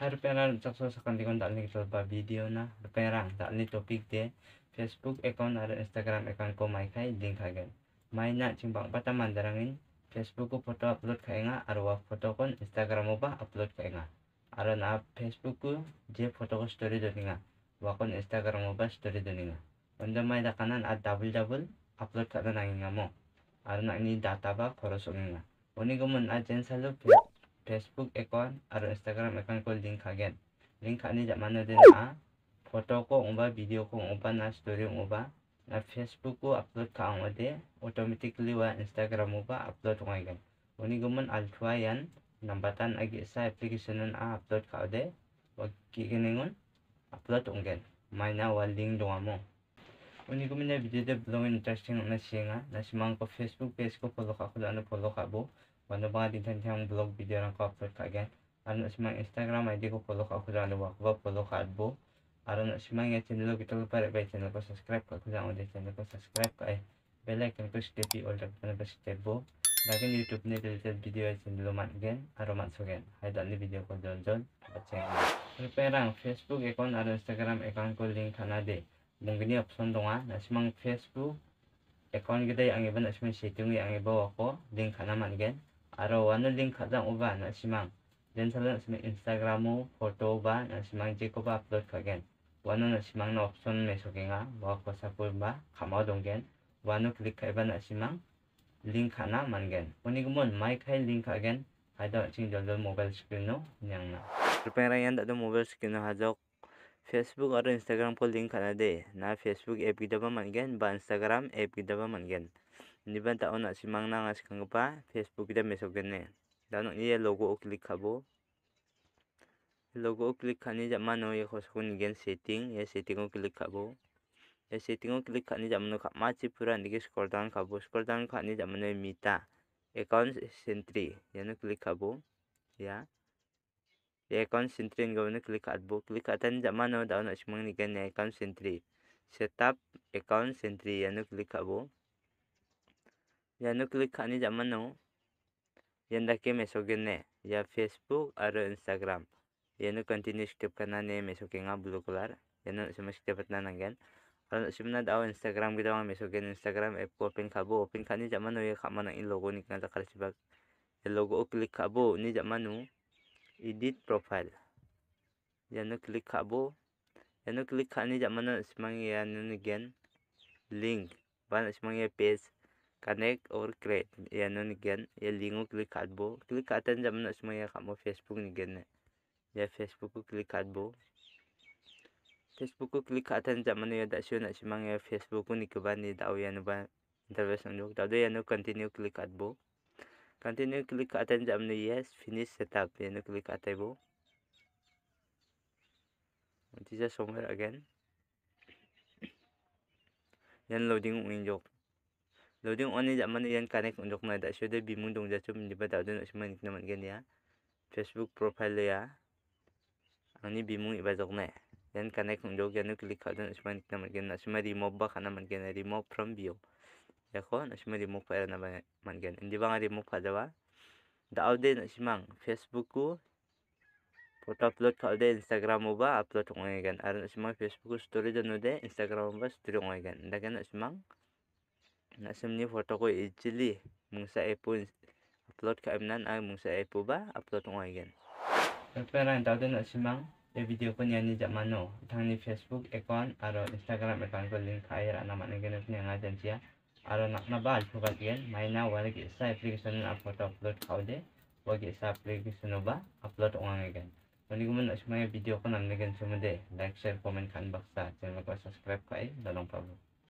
harapan na nagsak sa sakanti kong pa video na perang dalin topik de Facebook account at Instagram account ko may kay link kagan may na simbang pata mandarangin Facebook ko photo upload kay nga arwa photo ko Instagram mo ba upload kay nga aro na Facebook ko je photo ko story doon nga wakon Instagram mo ba story doon nga wanda may nakanan at double double upload ka na nga mo aro na ini data ba para sa nga Uni ko mo na dyan Facebook account atau Instagram account ko link kaget Link ani jak mana den a ah? foto ko umba video ko umba na story umba na Facebook ko upload ka ang ode automatically wa Instagram umba upload ko agen. Uni gumun alfa yan nambatan agi sa application nun a upload ka ode wag kikinengon upload ko agen. May na link doa mo. Uni gumun na video de blog interesting na siyang a ah. na simang ko Facebook page ko follow ka ko follow ka bo. Banda mga dinsan siyang blog video ng ko-upload ka again. Ano si mga Instagram ID ko follow ka ako lang luwa ko follow ka adbo. Aron na si mga channel ko ito para ba channel ko subscribe ka ako lang ulit channel ko subscribe ka ay eh. bell icon ko si Tepi all up na ba si Tebo. Lagi YouTube ni related video ay channel man again. Aron man so again. Hay dali video ko don don. At channel. Pero perang Facebook account aron Instagram account ko link kanade. Mungkin option donga ah. na si mga Facebook account kita yang iban na si mga yang ang ibaw ako link kanaman again. 아로와는 링카당 오바 나시망 렌살은 나시망 인스타그램으로 포토 오바 나시망 제코바 업로드 가겐 와는 나시망 나 옵션 메소갱아 와코사 꿀바 가마동겐 와노 클릭해바 나시망 링카나 만겐 오니그몬 마이카이 링카겐 하다 징절도 모바일 스크린으로 냥나 루페라얀 다도 모바일 스크린으로 하적 Facebook atau Instagram ko link kana de na Facebook app kita ba mangen ba Instagram app kita ba mangen niban ta ona simang nangas skanggipa facebook ida mesokenai danok ni logo o klik khabo logo o click khani jamano ye khosku gen setting ye setting o klik kabo, ye setting o click khani jamano khamachi pura nige scroll kabo, khabo scroll down khani jamano mita account sentry no klik kabo, ya ye account sentry ngawno klik kabo. Klik atan jamano danok simang nigen ye account sentry setup account sentry no klik kabo iano click खानि jamano yandake ne ya facebook aro instagram iano continue skip kana ne mesokenga blue color iano sima step atna Kalau aro simna dao instagram gidang mesogen instagram app ko open kabo open khani ya ye khamana in logo ni kana takar ya logo o click kabo ni jamano edit profile iano click kabo klik click khani jamano ya iano gen link ban simang ya page connect or create ya no nigen ya lingo klik ad klik click atan jam semua ya kamu facebook nigen ya facebook klik click ad facebook ku click atan jam ya da sio na semang ya facebook ku nikaban ni dau ya no ba interface untuk dau ya no continue klik ad continue klik atan jam yes ya finish setup ya no klik atai bo this is somewhere again yan loading window loding oni jak mani yan connect unjok nai da shoda bimung dong jachu miniba da don asma nikna man gen ya facebook profile ya ani bimung iba jok nai yan connect unjok yanu click ka don asma nikna man gen asma remove ba khana man gen remove from view yakon asma remove pa na man gen indi banga remove pa jawa da aude asma facebook ku photo upload खादे Instagram होबा upload होगन आरो नसिमां Facebook story दोनोदे Instagram होबा story होगन दागेन नसिमां nga simni photo ko easily mong upload ka imnan ay ah, mong sa ba upload mo ay gan pero ang tawad na si mang e Facebook ekon aro Instagram ekon ko link ay ra naman ang ganap niya aro nak na ba alpo ka diyan may na wala ki sa upload ka ode wala sa application ba upload mo ay gan Kung hindi mo na sumaya video like, share, comment, kanbaksa, channel ko, subscribe ka eh, dalong